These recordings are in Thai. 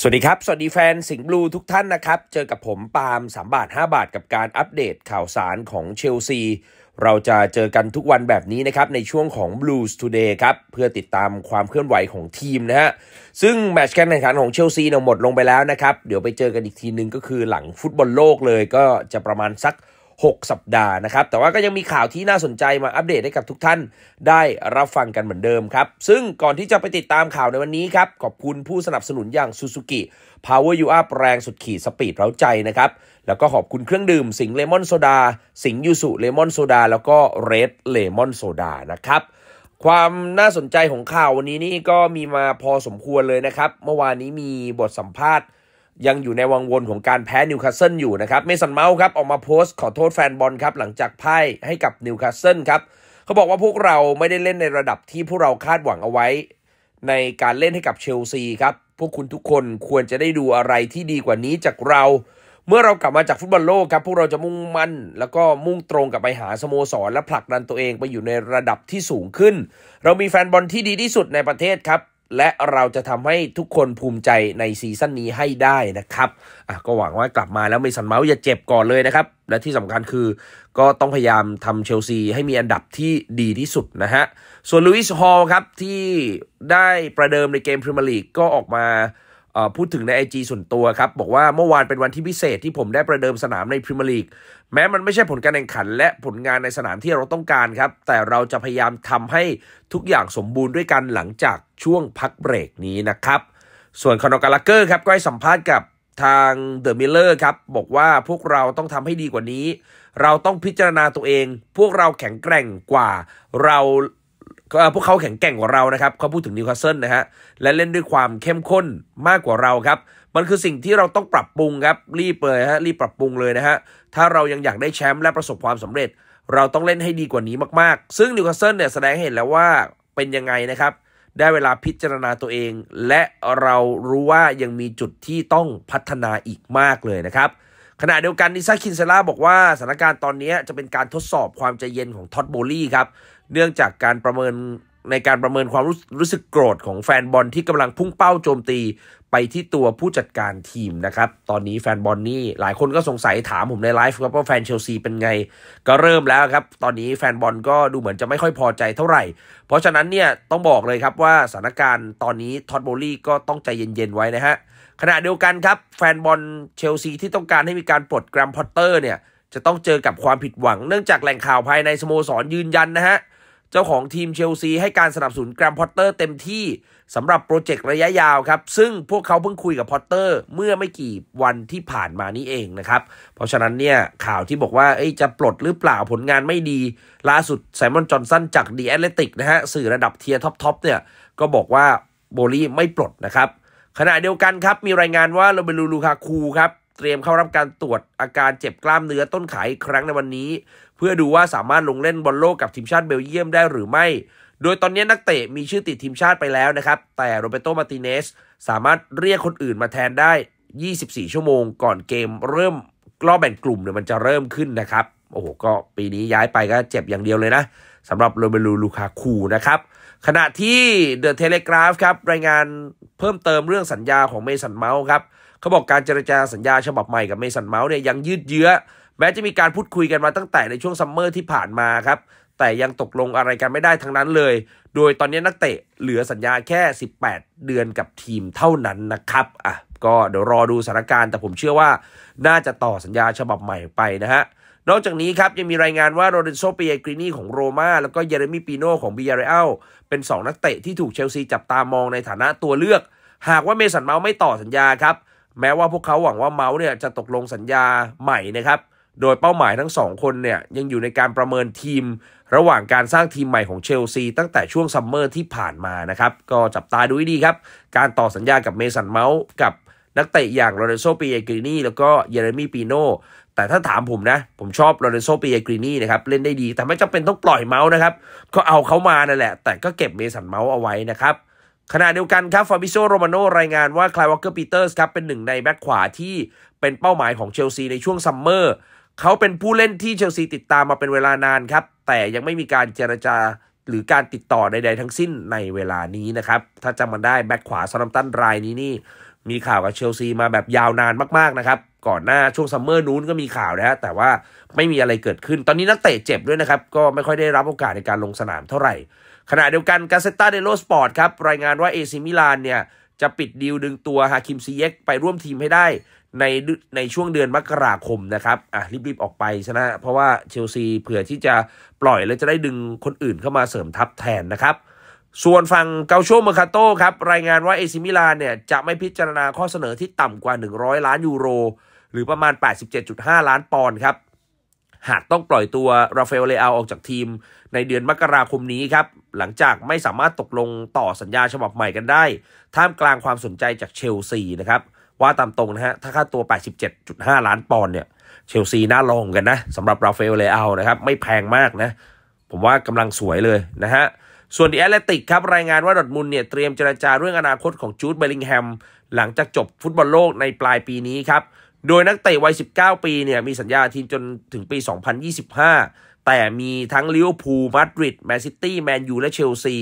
สวัสดีครับ สวัสดีแฟน สิงห์บลูทุกท่านนะครับ เจอกับผม ปาล์ม3 บาท 5 บาทกับการอัปเดตข่าวสารของเชลซี เราจะเจอกันทุกวันแบบนี้นะครับในช่วงของ Blues Today ครับเพื่อติดตามความเคลื่อนไหวของทีมนะฮะซึ่งแมตช์การแข่งขันของเชลซีเนี่ยหมดลงไปแล้วนะครับ เดี๋ยวไปเจอกันอีกทีนึง ก็คือหลังฟุตบอลโลกเลยก็จะประมาณสัก6 สัปดาห์นะครับ แต่ว่าก็ยังมีข่าวที่น่าสนใจมาอัปเดตให้กับทุกท่าน ได้รับฟังกันเหมือนเดิมครับ ซึ่งก่อนที่จะไปติดตามข่าวในวันนี้ครับ ขอบคุณผู้สนับสนุนอย่าง Suzuki Power You Up แรงสุดขีดสปีดเร้าใจนะครับ แล้วก็ขอบคุณเครื่องดื่ม สิงเลมอนโซดา สิงยูสุเลมอนโซดา แล้วก็เรดเลมอนโซดานะครับ ความน่าสนใจของข่าววันนี้นี่ก็มีมาพอสมควรเลยนะครับ เมื่อวานนี้มีบทสัมภาษณ์ยังอยู่ในวังวนของการแพ้นิวคาสเซิลอยู่นะครับเมสันเมาส์ครับออกมาโพสต์ขอโทษแฟนบอลครับหลังจากพ่ายให้กับนิวคาสเซิลครับเขาบอกว่าพวกเราไม่ได้เล่นในระดับที่พวกเราคาดหวังเอาไว้ ในการเล่นให้กับเชลซีครับ พวกคุณทุกคนควรจะได้ดูอะไรที่ดีกว่านี้จากเรา เมื่อเรากลับมาจากฟุตบอลโลกครับพวกเราจะมุ่งมั่น แล้วก็มุ่งตรงกับไปหาสโมสร และผลักดันตัวเองไปอยู่ในระดับที่สูงขึ้น เรามีแฟนบอลที่ดีที่สุดในประเทศครับและเราจะทำให้ทุกคนภูมิใจในซีซั่นนี้ให้ได้นะครับ อ่ะก็หวังว่ากลับมาแล้วไม่สันเมาส์อย่าเจ็บก่อนเลยนะครับ และที่สำคัญคือก็ต้องพยายามทำเชลซีให้มีอันดับที่ดีที่สุดนะฮะ ส่วนลุยส์ฮอลครับ ที่ได้ประเดิมในเกมพรีเมียร์ลีกก็ออกมาพูดถึงใน IG ส่วนตัวครับ บอกว่าเมื่อวานเป็นวันที่พิเศษที่ผมได้ประเดิมสนามในพรีเมียร์ลีกแม้มันไม่ใช่ผลการแข่งขัน และผลงานในสนามที่เราต้องการครับ แต่เราจะพยายามทำให้ทุกอย่างสมบูรณ์ด้วยกันหลังจากช่วงพักเบรกนี้นะครับ ส่วนคอนอกาลกเกอร์ครับ ก็ให้สัมภาษณ์กับทางเดอะมิลเลอร์ครับ บอกว่าพวกเราต้องทำให้ดีกว่านี้ เราต้องพิจารณาตัวเอง พวกเราแข็งแกร่งกว่าเราพวกเขาแข็งแกร่งกว่าเรานะครับ เขาพูดถึงนิวคาสเซิลนะฮะและเล่นด้วยความเข้มข้นมากกว่าเรา ครับมันคือสิ่งที่เราต้องปรับปรุงครับรีบเลยฮะรีบปรับปรุงเลยนะฮะถ้าเรายังอยากได้แชมป์และประสบความสำเร็จ เราต้องเล่นให้ดีกว่านี้มากๆซึ่งนิวคาสเซิลเนี่ยแสดงเห็นแล้วว่าเป็นยังไงนะครับ ได้เวลาพิจารณาตัวเอง และเรารู้ว่ายังมีจุดที่ต้องพัฒนาอีกมากเลยนะครับขณะเดียวกันนิซาคินเซล่าบอกว่าสถานการณ์ตอนนี้จะเป็นการทดสอบความใจเย็นของท็อตโบลี่ครับเนื่องจากการประเมินในการประเมินความรู้รู้สึกโกรธของแฟนบอล ที่กำลังพุ่งเป้าโจมตีไปที่ตัวผู้จัดการทีมนะครับตอนนี้แฟนบอลนี่หลายคนก็สงสัยถามผมในไลฟ์ครับว่าแฟนเชลซีเป็นไง ก็เริ่มแล้วครับ ตอนนี้แฟนบอลก็ดูเหมือนจะไม่ค่อยพอใจเท่าไหร่เพราะฉะนั้นเนี่ยต้องบอกเลยครับว่าสถานการณ์ตอนนี้ท็อตโบลี่ก็ต้องใจเย็นๆไว้นะฮะขณะเดียวกันครับแฟนบอลเชลซีที่ต้องการให้มีการปลดแกรมพอตเตอร์เนี่ยจะต้องเจอกับความผิดหวังเนื่องจากแหล่งข่าวภายในสโมสรยืนยันนะฮะเจ้าของทีมเชลซีให้การสนับสนุนแกรมพอตเตอร์เต็มที่สำหรับโปรเจกต์ระยะยาวครับซึ่งพวกเขาเพิ่งคุยกับพอตเตอร์เมื่อไม่กี่วันที่ผ่านมานี้เองนะครับเพราะฉะนั้นเนี่ยข่าวที่บอกว่าจะปลดหรือเปล่าผลงานไม่ดีล่าสุดไซมอนจอห์นสันจากดีแอตเลติกนะฮะสื่อระดับเทียร์ท็อปๆเนี่ยก็บอกว่าโบลี่ไม่ปลดนะครับขณะเดียวกันครับมีรายงานว่าโรเบรูลูคาคูครับเตรียมเข้ารับการตรวจอาการเจ็บกล้ามเนื้อต้นขาอีกครั้งในวันนี้ เพื่อดูว่าสามารถลงเล่นบอลโลกกับทีมชาติเบลเยียมได้หรือไม่ โดยตอนนี้นักเตะมีชื่อติดทีมชาติไปแล้วนะครับแต่โรเบโตมาติเนสสามารถเรียกคนอื่นมาแทนได้ 24 ชั่วโมงก่อนเกมเริ่มก้อแบ่งกลุ่มเนี่ยมันจะเริ่มขึ้นนะครับโอ้โหก็ปีนี้ย้ายไปก็เจ็บอย่างเดียวเลยนะสำหรับโรเบลูลูคาคูนะครับขณะที่เดอะเทเลกราฟครับรายงานเพิ่มเติมเรื่องสัญญาของเมสันเมาส์ครับเขาบอกการเจรจาสัญญาฉบับใหม่กับเมสันเมาส์เนี่ยยังยืดเยื้อแม้จะมีการพูดคุยกันมาตั้งแต่ในช่วงซัมเมอร์ที่ผ่านมาครับแต่ยังตกลงอะไรกันไม่ได้ทั้งนั้นเลย โดยตอนนี้นักเตะเหลือสัญญาแค่ 18 เดือนกับทีมเท่านั้นนะครับอ่ะก็เดี๋ยวรอดูสถานการณ์แต่ผมเชื่อว่า น่าจะต่อสัญญาฉบับใหม่ไปนะฮะนอกจากนี้ครับ ยังมีรายงานว่าโรเดนโซเปียกรีนีของโรมาแล้วก็เยเรมีปีโนของบียาเรอัลเป็น 2 นักเตะที่ถูกเชลซีจับตามองในฐานะตัวเลือก หากว่าเมสันเมาส์ไม่ต่อสัญญาครับ แม้ว่าพวกเขาหวังว่าเมาส์เนี่ยจะตกลงสัญญาใหม่นะครับโดยเป้าหมายทั้งสองคนเนี่ยยังอยู่ในการประเมินทีม ระหว่างการสร้างทีมใหม่ของเชลซี ตั้งแต่ช่วงซัมเมอร์ที่ผ่านมานะครับก็จับตาดูดีครับการต่อสัญญากับเมสันเมาส์กับนักเตะอย่างโรเดโซปีเอกรินีแล้วก็เยเรมีปีโนแต่ถ้าถามผมนะ ผมชอบโรนัลโซปีเอกรีนี่นะครับเล่นได้ดี แต่ไม่จำเป็นต้องปล่อยเมาส์นะครับ ก็เอาเขามานั่นแหละแต่ก็เก็บเมสันเมาส์เอาไว้นะครับ ขณะเดียวกันครับฟาบิโซโรมาโนรายงานว่าคลายวอลเกอร์ปีเตอร์สครับเป็นหนึ่งในแบ็กขวาที่เป็นเป้าหมายของเชลซีในช่วงซัมเมอร์เขาเป็นผู้เล่นที่เชลซีติดตามมาเป็นเวลานานครับ แต่ยังไม่มีการเจรจาหรือการติดต่อใดๆ ทั้งสิ้นในเวลานี้นะครับถ้าจำมันได้แบ็กขวาซอลัมตันรายนี้นี่ มีข่าวกับเชลซีมาแบบยาวนานมากๆนะครับก่อนหน้าช่วงซัมเมอร์นู้นก็มีข่าวนะฮะแต่ว่าไม่มีอะไรเกิดขึ้นตอนนี้นักเตะเจ็บด้วยนะครับ ก็ไม่ค่อยได้รับโอกาสในการลงสนามเท่าไหร่ขณะเดียวกันกาเซต้าเดโลสปอร์ตครับรายงานว่าเอซิมิลานเนี่ยจะปิดดีลดึงตัวฮาคิมซีเยกไปร่วมทีมให้ได้ในในช่วงเดือนมกราคมนะครับอ่ะรีบๆ ออกไปชนะ เพราะว่าเชลซีเผื่อที่จะปล่อยแล้วจะได้ดึงคนอื่นเข้ามาเสริมทัพแทนนะครับส่วนฝั่งเกาโชเมคาโต้ครับรายงานว่าเอซิมิลานเนี่ย จะไม่พิจารณาข้อเสนอที่ต่ำกว่า 100 ล้านยูโร หรือประมาณ 87.5 ล้านปอนด์ครับ หากต้องปล่อยตัวราเฟลเลอาออกจากทีมในเดือนมกราคมนี้ครับหลังจากไม่สามารถตกลงต่อสัญญาฉบับใหม่กันได้ ท่ามกลางความสนใจจากเชลซีนะครับ ว่าตามตรงนะฮะถ้าค่าตัว 87.5 ล้านปอนด์เนี่ย เชลซีน่าลองกันนะสำหรับราเฟลเลอานะครับ ไม่แพงมากนะ ผมว่ากำลังสวยเลยนะฮะส่วนดแอตเลติกครับรายงานว่าดอทมุลเนี่ยเตรียมเจรจาเรื่องอนาคตของจูดเบลลิงแฮม หลังจากจบฟุตบอลโลกในปลายปีนี้ครับโดยนักเตะวัย 19 ปีเนี่ยมีสัญญาทีมจนถึงปี 2025แต่มีทั้งลิเวอร์พูลมาดริดแมนซิตี้แมนยูและเชลซี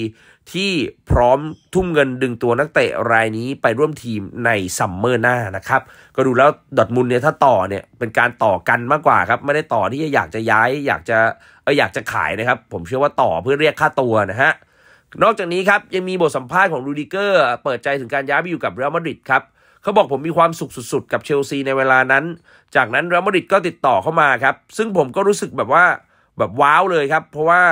ที่พร้อมทุ่มเงินดึงตัวนักเตะรายนี้ไปร่วมทีมในซัมเมอร์หน้านะครับก็ดูแล้วดอทมุลเนี่ยถ้าต่อเนี่ยเป็นการต่อกันมากกว่าครับ ไม่ได้ต่อที่จะอยากจะย้ายอยากจะเอออยากจะขายนะครับ ผมเชื่อว่าต่อเพื่อเรียกค่าตัวนะฮะนอกจากนี้ครับ ยังมีบทสัมภาษณ์ของรูดิเกอร์เปิดใจถึงการย้ายไปอยู่กับเรอัลมาดริดครับเขาบอกผมมีความสุขสุดๆกับเชลซีในเวลานั้น จากนั้นเรอัลมาดริดก็ติดต่อเข้ามาครับซึ่งผมก็รู้สึกแบบว่าแบบว้าวเลยครับเพราะว่า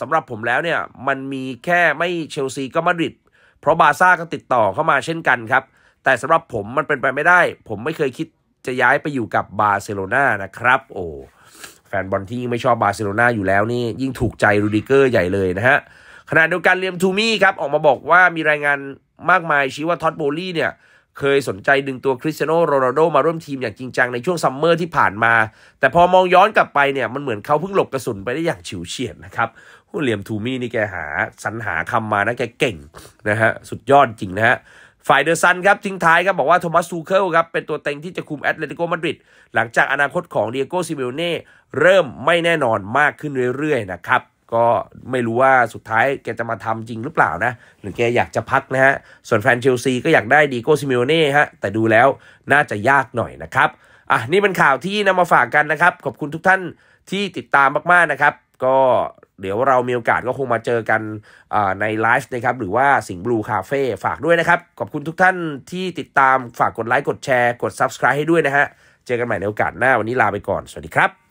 สำหรับผมแล้วเนี่ยมันมีแค่ไม่เชลซีก็มาดริดเพราะบาซ่าก็ติดต่อเข้ามาเช่นกันครับแต่สำหรับผมมันเป็นไปไม่ได้ ผมไม่เคยคิดจะย้ายไปอยู่กับบาร์เซโลนานะครับโอ้แฟนบอลที่ยิ่งไม่ชอบบาร์เซโลนาอยู่แล้วนี่ยิ่งถูกใจรูดิเกอร์ใหญ่เลยนะฮะขณะเดียวกันเลียมทูมี่ครับออกมาบอกว่ามีรายงานมากมายชี้ว่าท็อตโบลี่เนี่ยเคยสนใจดึงตัวคริสเตียโนโรนัลโดมาร่วมทีมอย่างจริงจังในช่วงซัมเมอร์ที่ผ่านมา แต่พอมองย้อนกลับไปเนี่ยมันเหมือนเขาเพิ่งหลบกระสุนไปได้อย่างฉิวเฉียดนะครับหุ่นเหลี่ยมทูมี่นี่แกหาสรรหาคำมานะแกเก่งนะฮะสุดยอดจริงนะฮะฝ่ายเดอะซันครับทิ้งท้ายครับบอกว่าโทมัสซูเคิลครับเป็นตัวเต็งที่จะคุมแอตเลติโกมาดริดหลังจากอนาคตของเดียโกซิเบลเน่เริ่มไม่แน่นอนมากขึ้นเรื่อยๆนะครับก็ไม่รู้ว่าสุดท้ายแกจะมาทำจริงหรือเปล่านะหรือแกอยากจะพักนะฮะ ส่วนแฟนเชลซีก็อยากได้ดีโกซิเมโอเน่ฮะแต่ดูแล้วน่าจะยากหน่อยนะครับอ่ะนี่เป็นข่าวที่นำมาฝากกันนะครับ ขอบคุณทุกท่านที่ติดตามมากๆนะครับ ก็เดี๋ยวเรามีโอกาสก็คงมาเจอกันในไลฟ์นะครับหรือว่าสิงห์บลูคาเฟ่ฝากด้วยนะครับ ขอบคุณทุกท่านที่ติดตามฝากกดไลค์กดแชร์กด Subscribe ให้ด้วยนะฮะเจอกันใหม่ในโอกาสหน้าวันนี้ลาไปก่อนสวัสดีครับ